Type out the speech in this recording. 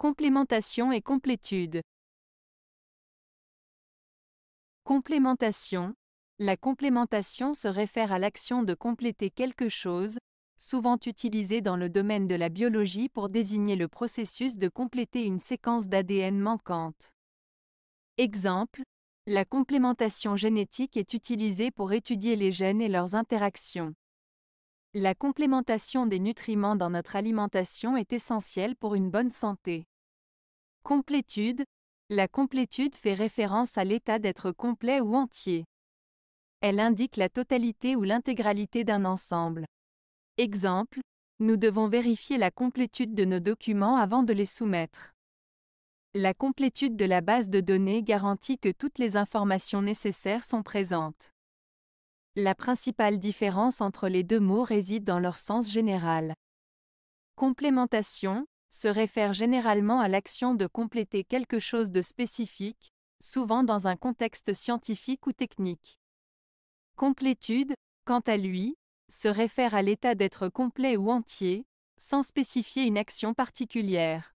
Complémentation et complétude. Complémentation. La complémentation se réfère à l'action de compléter quelque chose, souvent utilisée dans le domaine de la biologie pour désigner le processus de compléter une séquence d'ADN manquante. Exemple, la complémentation génétique est utilisée pour étudier les gènes et leurs interactions. La complémentation des nutriments dans notre alimentation est essentielle pour une bonne santé. Complétude. La complétude fait référence à l'état d'être complet ou entier. Elle indique la totalité ou l'intégralité d'un ensemble. Exemple, nous devons vérifier la complétude de nos documents avant de les soumettre. La complétude de la base de données garantit que toutes les informations nécessaires sont présentes. La principale différence entre les deux mots réside dans leur sens général. Complémentation se réfère généralement à l'action de compléter quelque chose de spécifique, souvent dans un contexte scientifique ou technique. Complétude, quant à lui, se réfère à l'état d'être complet ou entier, sans spécifier une action particulière.